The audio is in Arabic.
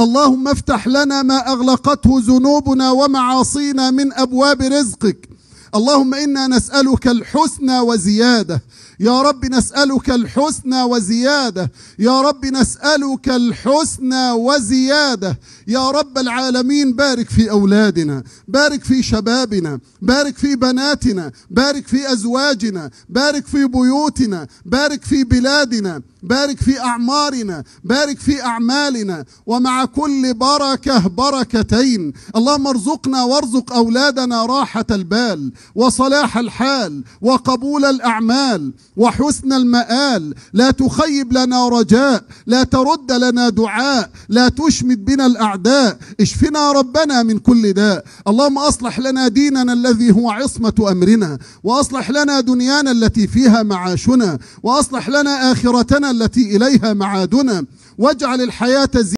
اللهم افتح لنا ما اغلقته ذنوبنا ومعاصينا من ابواب رزقك اللهم انا نسالك الحسنى وزياده يا رب نسالك الحسنى وزياده يا رب نسالك الحسنى وزياده يا رب العالمين بارك في اولادنا بارك في شبابنا بارك في بناتنا بارك في ازواجنا بارك في بيوتنا بارك في بلادنا بارك في اعمارنا بارك في اعمالنا ومع كل بركه بركتين اللهم ارزقنا وارزق اولادنا راحه البال وصلاح الحال وقبول الاعمال وحسن المآل لا تخيب لنا رجاء لا ترد لنا دعاء لا تشمت بنا الاعداء اشفنا ربنا من كل داء اللهم اصلح لنا ديننا الذي هو عصمه امرنا واصلح لنا دنيانا التي فيها معاشنا واصلح لنا اخرتنا التي اليها معادنا واجعل الحياه زي